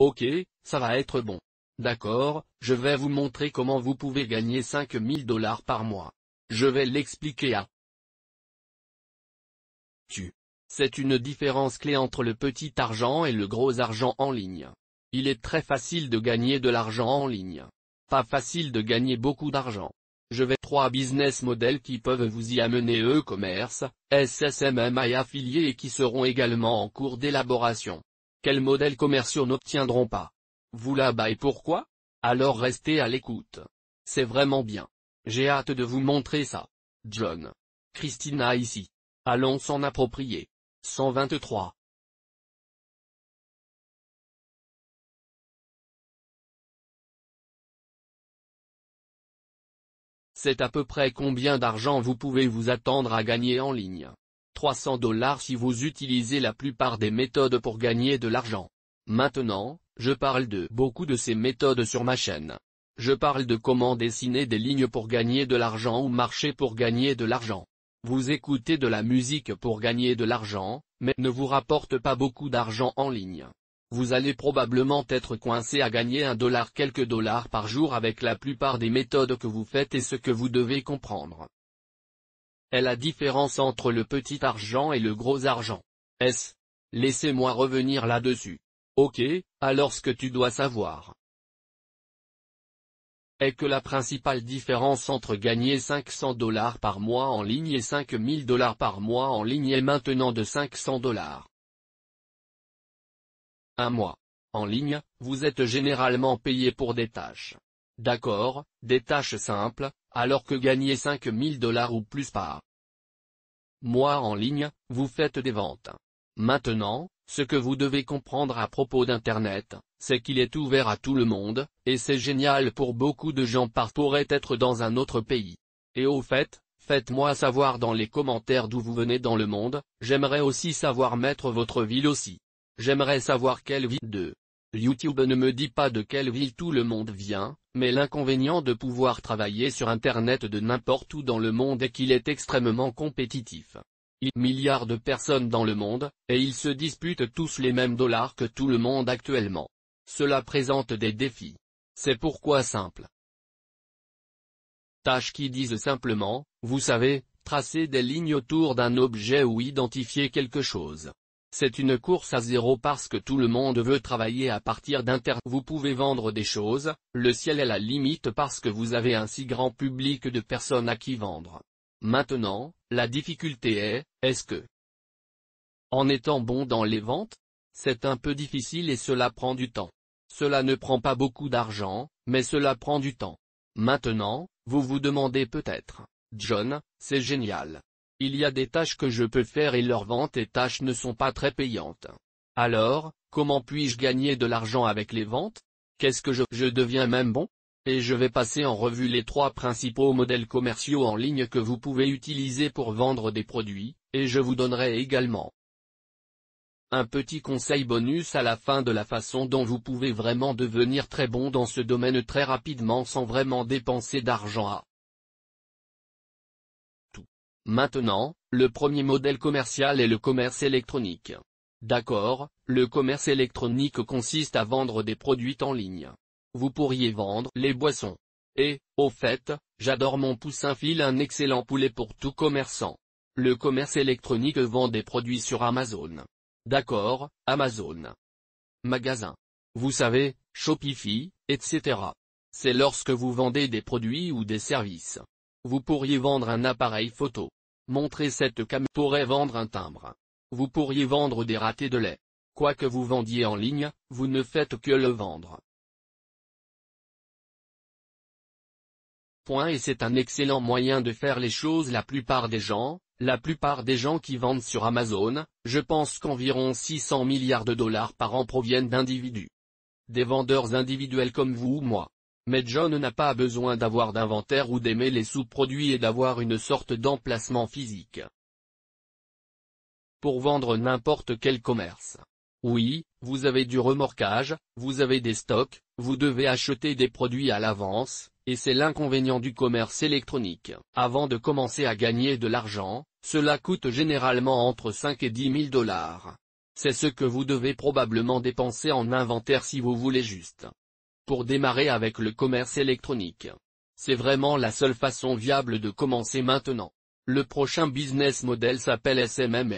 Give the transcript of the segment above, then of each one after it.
Ok, ça va être bon. D'accord, je vais vous montrer comment vous pouvez gagner 5000 dollars par mois. Je vais l'expliquer à tu. C'est une différence clé entre le petit argent et le gros argent en ligne. Il est très facile de gagner de l'argent en ligne. Pas facile de gagner beaucoup d'argent. Je vais trois business models qui peuvent vous y amener e-commerce, SSMMA et affiliés et qui seront également en cours d'élaboration. Quels modèles commerciaux n'obtiendront pas Vous là-bas et pourquoi Alors restez à l'écoute. C'est vraiment bien. J'ai hâte de vous montrer ça. John. Christina ici. Allons s'en approprier. 123. C'est à peu près combien d'argent vous pouvez vous attendre à gagner en ligne. 300 dollars si vous utilisez la plupart des méthodes pour gagner de l'argent. Maintenant, je parle de beaucoup de ces méthodes sur ma chaîne. Je parle de comment dessiner des lignes pour gagner de l'argent ou marcher pour gagner de l'argent. Vous écoutez de la musique pour gagner de l'argent, mais ne vous rapporte pas beaucoup d'argent en ligne. Vous allez probablement être coincé à gagner un dollar quelques dollars par jour avec la plupart des méthodes que vous faites et ce que vous devez comprendre est la différence entre le petit argent et le gros argent. S. Laissez-moi revenir là-dessus. Ok, alors ce que tu dois savoir est que la principale différence entre gagner 500 dollars par mois en ligne et 5000 dollars par mois en ligne est maintenant de 500 dollars. Un mois. En ligne, vous êtes généralement payé pour des tâches D'accord, des tâches simples, alors que gagner 5000 dollars ou plus par mois en ligne, vous faites des ventes. Maintenant, ce que vous devez comprendre à propos d'Internet, c'est qu'il est ouvert à tout le monde, et c'est génial pour beaucoup de gens par pourrait être dans un autre pays. Et au fait, faites-moi savoir dans les commentaires d'où vous venez dans le monde, j'aimerais aussi savoir mettre votre ville aussi. J'aimerais savoir quelle ville de YouTube ne me dit pas de quelle ville tout le monde vient, mais l'inconvénient de pouvoir travailler sur Internet de n'importe où dans le monde est qu'il est extrêmement compétitif. Il y a milliards de personnes dans le monde, et ils se disputent tous les mêmes dollars que tout le monde actuellement. Cela présente des défis. C'est pourquoi simple. Tâches qui disent simplement, vous savez, tracer des lignes autour d'un objet ou identifier quelque chose. C'est une course à zéro parce que tout le monde veut travailler à partir d'inter. Vous pouvez vendre des choses, le ciel est la limite parce que vous avez un si grand public de personnes à qui vendre. Maintenant, la difficulté est, est-ce que en étant bon dans les ventes, c'est un peu difficile et cela prend du temps. Cela ne prend pas beaucoup d'argent, mais cela prend du temps. Maintenant, vous vous demandez peut-être, John, c'est génial. Il y a des tâches que je peux faire et leurs ventes et tâches ne sont pas très payantes. Alors, comment puis-je gagner de l'argent avec les ventes Qu'est-ce que je... Je deviens même bon Et je vais passer en revue les trois principaux modèles commerciaux en ligne que vous pouvez utiliser pour vendre des produits, et je vous donnerai également un petit conseil bonus à la fin de la façon dont vous pouvez vraiment devenir très bon dans ce domaine très rapidement sans vraiment dépenser d'argent à Maintenant, le premier modèle commercial est le commerce électronique. D'accord, le commerce électronique consiste à vendre des produits en ligne. Vous pourriez vendre les boissons. Et, au fait, j'adore mon poussin fil un excellent poulet pour tout commerçant. Le commerce électronique vend des produits sur Amazon. D'accord, Amazon. Magasin. Vous savez, Shopify, etc. C'est lorsque vous vendez des produits ou des services. Vous pourriez vendre un appareil photo. Montrer cette cam pourrait vendre un timbre. Vous pourriez vendre des ratés de lait. Quoi que vous vendiez en ligne, vous ne faites que le vendre. Point et c'est un excellent moyen de faire les choses la plupart des gens, la plupart des gens qui vendent sur Amazon, je pense qu'environ 600 milliards de dollars par an proviennent d'individus. Des vendeurs individuels comme vous ou moi. Mais John n'a pas besoin d'avoir d'inventaire ou d'aimer les sous-produits et d'avoir une sorte d'emplacement physique. Pour vendre n'importe quel commerce. Oui, vous avez du remorquage, vous avez des stocks, vous devez acheter des produits à l'avance, et c'est l'inconvénient du commerce électronique. Avant de commencer à gagner de l'argent, cela coûte généralement entre 5 et 10 000 dollars. C'est ce que vous devez probablement dépenser en inventaire si vous voulez juste pour démarrer avec le commerce électronique. C'est vraiment la seule façon viable de commencer maintenant. Le prochain business model s'appelle SMMA.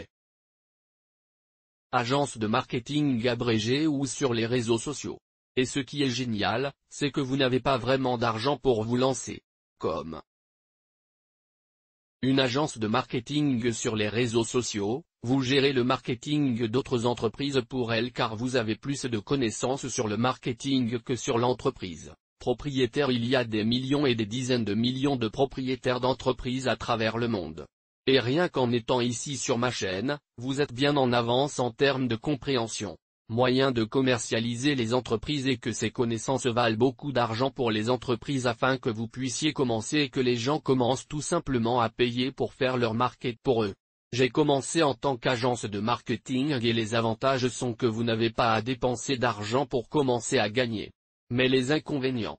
Agence de marketing abrégée ou sur les réseaux sociaux. Et ce qui est génial, c'est que vous n'avez pas vraiment d'argent pour vous lancer. Comme une agence de marketing sur les réseaux sociaux, vous gérez le marketing d'autres entreprises pour elles car vous avez plus de connaissances sur le marketing que sur l'entreprise. Propriétaire il y a des millions et des dizaines de millions de propriétaires d'entreprises à travers le monde. Et rien qu'en étant ici sur ma chaîne, vous êtes bien en avance en termes de compréhension moyen de commercialiser les entreprises et que ces connaissances valent beaucoup d'argent pour les entreprises afin que vous puissiez commencer et que les gens commencent tout simplement à payer pour faire leur market pour eux. J'ai commencé en tant qu'agence de marketing et les avantages sont que vous n'avez pas à dépenser d'argent pour commencer à gagner. Mais les inconvénients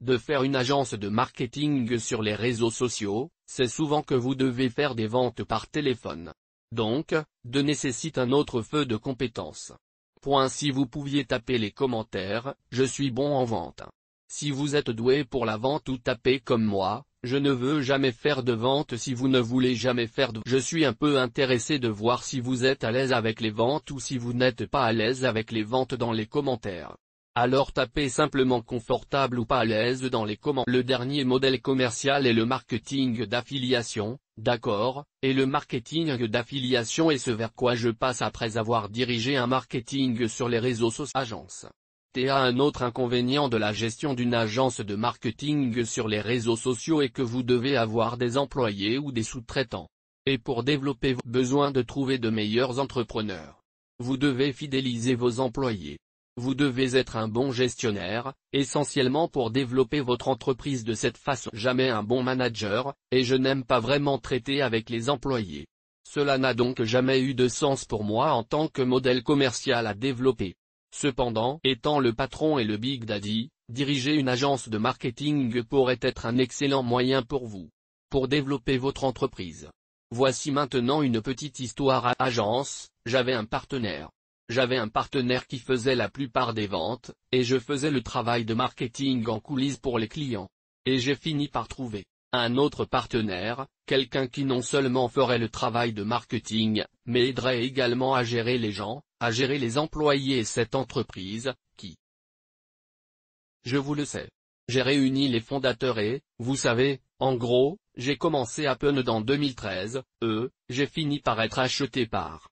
de faire une agence de marketing sur les réseaux sociaux, c'est souvent que vous devez faire des ventes par téléphone. Donc, de nécessite un autre feu de compétences. Point si vous pouviez taper les commentaires, je suis bon en vente. Si vous êtes doué pour la vente ou taper comme moi, je ne veux jamais faire de vente si vous ne voulez jamais faire de... Je suis un peu intéressé de voir si vous êtes à l'aise avec les ventes ou si vous n'êtes pas à l'aise avec les ventes dans les commentaires. Alors tapez simplement confortable ou pas à l'aise dans les commentaires. Le dernier modèle commercial est le marketing d'affiliation, d'accord, et le marketing d'affiliation est ce vers quoi je passe après avoir dirigé un marketing sur les réseaux sociaux agences. Et à un autre inconvénient de la gestion d'une agence de marketing sur les réseaux sociaux est que vous devez avoir des employés ou des sous-traitants. Et pour développer vos besoins de trouver de meilleurs entrepreneurs. Vous devez fidéliser vos employés. Vous devez être un bon gestionnaire, essentiellement pour développer votre entreprise de cette façon. Jamais un bon manager, et je n'aime pas vraiment traiter avec les employés. Cela n'a donc jamais eu de sens pour moi en tant que modèle commercial à développer. Cependant, étant le patron et le Big Daddy, diriger une agence de marketing pourrait être un excellent moyen pour vous. Pour développer votre entreprise. Voici maintenant une petite histoire à agence, j'avais un partenaire. J'avais un partenaire qui faisait la plupart des ventes, et je faisais le travail de marketing en coulisses pour les clients. Et j'ai fini par trouver un autre partenaire, quelqu'un qui non seulement ferait le travail de marketing, mais aiderait également à gérer les gens, à gérer les employés et cette entreprise, qui Je vous le sais. J'ai réuni les fondateurs et, vous savez, en gros, j'ai commencé à peine dans 2013, eux, euh, j'ai fini par être acheté par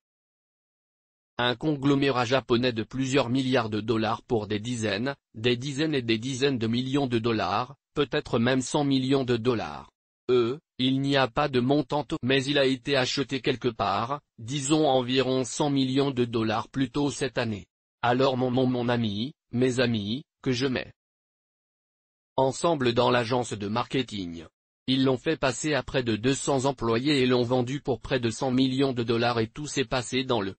un conglomérat japonais de plusieurs milliards de dollars pour des dizaines, des dizaines et des dizaines de millions de dollars, peut-être même 100 millions de dollars. Eux, il n'y a pas de montant mais il a été acheté quelque part, disons environ 100 millions de dollars plus tôt cette année. Alors mon mon mon ami, mes amis, que je mets ensemble dans l'agence de marketing. Ils l'ont fait passer à près de 200 employés et l'ont vendu pour près de 100 millions de dollars et tout s'est passé dans le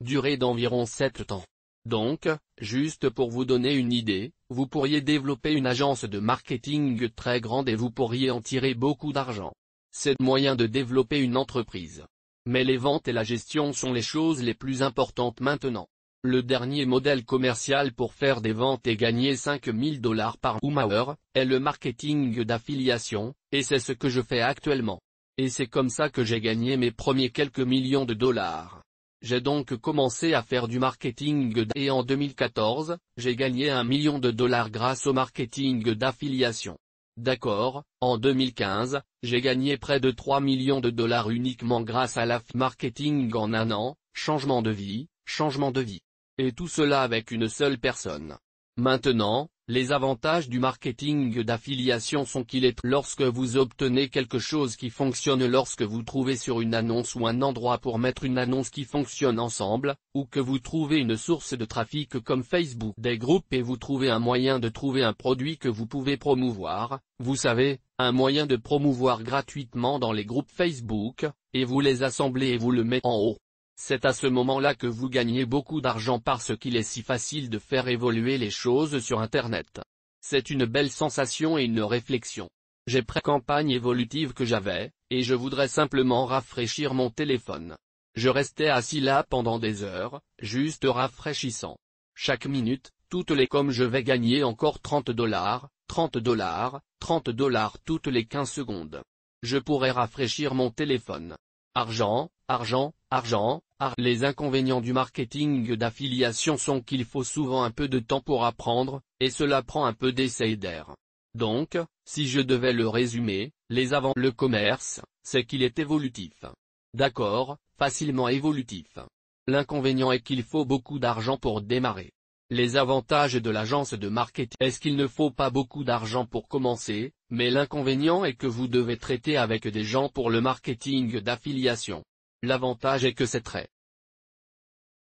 durée d'environ 7 ans. Donc, juste pour vous donner une idée, vous pourriez développer une agence de marketing très grande et vous pourriez en tirer beaucoup d'argent. C'est moyen de développer une entreprise. Mais les ventes et la gestion sont les choses les plus importantes maintenant. Le dernier modèle commercial pour faire des ventes et gagner 5000 dollars par hour, est le marketing d'affiliation, et c'est ce que je fais actuellement. Et c'est comme ça que j'ai gagné mes premiers quelques millions de dollars. J'ai donc commencé à faire du marketing et en 2014, j'ai gagné un million de dollars grâce au marketing d'affiliation. D'accord, en 2015, j'ai gagné près de 3 millions de dollars uniquement grâce à l'aff marketing en un an, changement de vie, changement de vie. Et tout cela avec une seule personne. Maintenant, les avantages du marketing d'affiliation sont qu'il est lorsque vous obtenez quelque chose qui fonctionne lorsque vous trouvez sur une annonce ou un endroit pour mettre une annonce qui fonctionne ensemble, ou que vous trouvez une source de trafic comme Facebook des groupes et vous trouvez un moyen de trouver un produit que vous pouvez promouvoir, vous savez, un moyen de promouvoir gratuitement dans les groupes Facebook, et vous les assemblez et vous le mettez en haut. C'est à ce moment-là que vous gagnez beaucoup d'argent parce qu'il est si facile de faire évoluer les choses sur Internet. C'est une belle sensation et une réflexion. J'ai pré-campagne évolutive que j'avais, et je voudrais simplement rafraîchir mon téléphone. Je restais assis là pendant des heures, juste rafraîchissant. Chaque minute, toutes les comme je vais gagner encore 30 dollars, 30 dollars, 30 dollars toutes les 15 secondes. Je pourrais rafraîchir mon téléphone. Argent, argent, argent, les inconvénients du marketing d'affiliation sont qu'il faut souvent un peu de temps pour apprendre, et cela prend un peu d'essai d'air. Donc, si je devais le résumer, les avant le commerce, c'est qu'il est évolutif. D'accord, facilement évolutif. L'inconvénient est qu'il faut beaucoup d'argent pour démarrer. Les avantages de l'agence de marketing est ce qu'il ne faut pas beaucoup d'argent pour commencer, mais l'inconvénient est que vous devez traiter avec des gens pour le marketing d'affiliation. L'avantage est que c'est très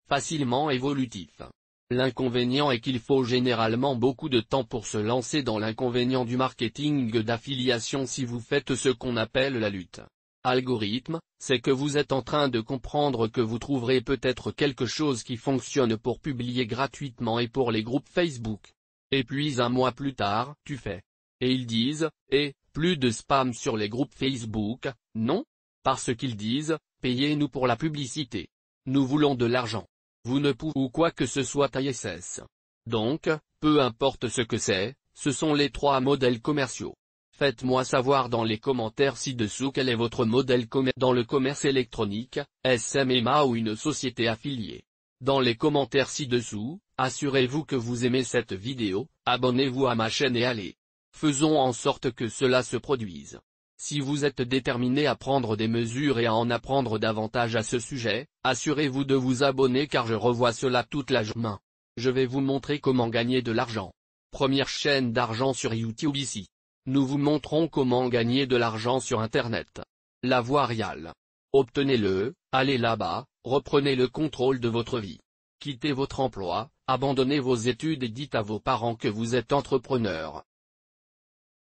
facilement évolutif. L'inconvénient est qu'il faut généralement beaucoup de temps pour se lancer dans l'inconvénient du marketing d'affiliation si vous faites ce qu'on appelle la lutte. Algorithme, c'est que vous êtes en train de comprendre que vous trouverez peut-être quelque chose qui fonctionne pour publier gratuitement et pour les groupes Facebook. Et puis un mois plus tard, tu fais. Et ils disent, et, eh, plus de spam sur les groupes Facebook, non Parce qu'ils disent, Payez-nous pour la publicité. Nous voulons de l'argent. Vous ne pouvez ou quoi que ce soit ISS. Donc, peu importe ce que c'est, ce sont les trois modèles commerciaux. Faites-moi savoir dans les commentaires ci-dessous quel est votre modèle dans le commerce électronique, SMMA ou une société affiliée. Dans les commentaires ci-dessous, assurez-vous que vous aimez cette vidéo, abonnez-vous à ma chaîne et allez. Faisons en sorte que cela se produise. Si vous êtes déterminé à prendre des mesures et à en apprendre davantage à ce sujet, assurez-vous de vous abonner car je revois cela toute la journée. Je vais vous montrer comment gagner de l'argent. Première chaîne d'argent sur YouTube ici. Nous vous montrons comment gagner de l'argent sur Internet. La voie réelle. Obtenez-le, allez là-bas, reprenez le contrôle de votre vie. Quittez votre emploi, abandonnez vos études et dites à vos parents que vous êtes entrepreneur.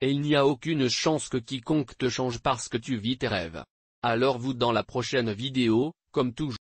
Et il n'y a aucune chance que quiconque te change parce que tu vis tes rêves. Alors vous dans la prochaine vidéo, comme toujours.